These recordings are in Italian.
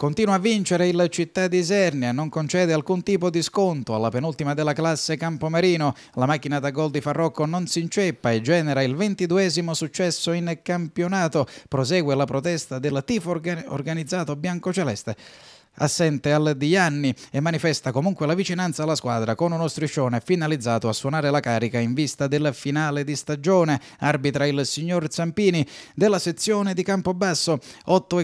Continua a vincere il Città di Isernia, non concede alcun tipo di sconto alla penultima della classe Campomarino. La macchina da gol di Farrocco non si inceppa e genera il ventiduesimo successo in campionato. Prosegue la protesta del tifo organizzato biancoceleste assente al di anni e manifesta comunque la vicinanza alla squadra con uno striscione finalizzato a suonare la carica in vista del finale di stagione. Arbitra il signor Zampini della sezione di Campobasso,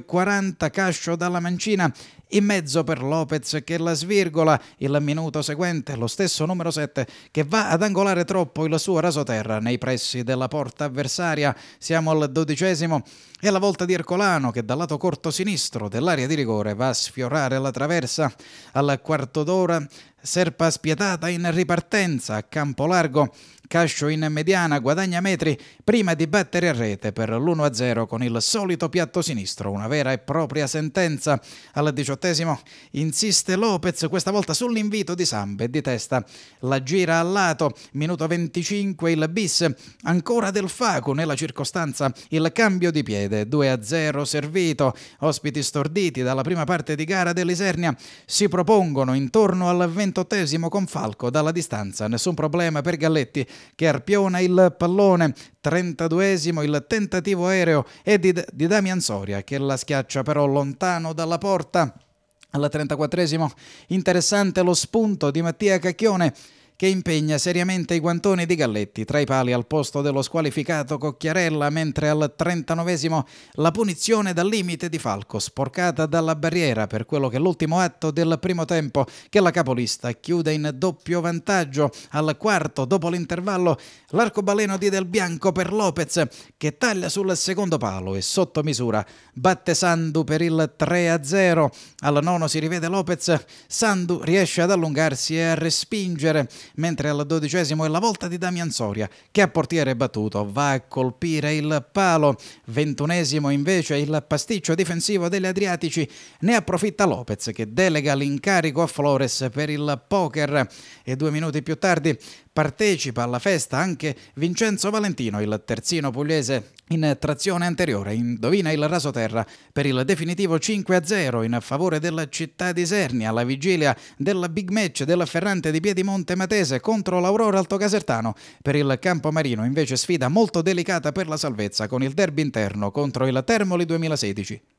40, cascio dalla mancina, in mezzo per Lopez che la svirgola, il minuto seguente lo stesso numero 7 che va ad angolare troppo il suo rasoterra nei pressi della porta avversaria. Siamo al dodicesimo e la volta di Ercolano che dal lato corto sinistro dell'area di rigore va a sfiorare sbarrare la traversa al quarto d'ora Serpa spietata in ripartenza, a campo largo, Cascio in mediana, guadagna metri prima di battere a rete per l'1-0 con il solito piatto sinistro, una vera e propria sentenza. Al diciottesimo insiste Lopez, questa volta sull'invito di Sambe e di testa. La gira a lato, minuto 25 il bis, ancora del Facu nella circostanza, il cambio di piede, 2-0 servito, ospiti storditi dalla prima parte di gara dell'Isernia, si propongono intorno al 20 38 con Falco dalla distanza, nessun problema per Galletti che arpiona il pallone, 32 il tentativo aereo e di, di Damian Soria che la schiaccia però lontano dalla porta. Al 34 interessante lo spunto di Mattia Cacchione che impegna seriamente i guantoni di Galletti tra i pali al posto dello squalificato Cocchiarella, mentre al 39 la punizione dal limite di Falco, sporcata dalla barriera per quello che è l'ultimo atto del primo tempo che la capolista chiude in doppio vantaggio. Al quarto, dopo l'intervallo, l'arcobaleno di Del Bianco per Lopez, che taglia sul secondo palo e sotto misura batte Sandu per il 3-0. Al nono si rivede Lopez, Sandu riesce ad allungarsi e a respingere mentre al dodicesimo è la volta di Damian Soria, che a portiere battuto va a colpire il palo. Ventunesimo invece il pasticcio difensivo degli Adriatici, ne approfitta Lopez che delega l'incarico a Flores per il poker e due minuti più tardi Partecipa alla festa anche Vincenzo Valentino, il terzino pugliese in trazione anteriore, indovina il rasoterra per il definitivo 5-0 in favore della città di Serni alla vigilia della big match della Ferrante di Piedimonte Matese contro l'Aurora Alto Casertano. Per il Campomarino invece sfida molto delicata per la salvezza con il derby interno contro il Termoli 2016.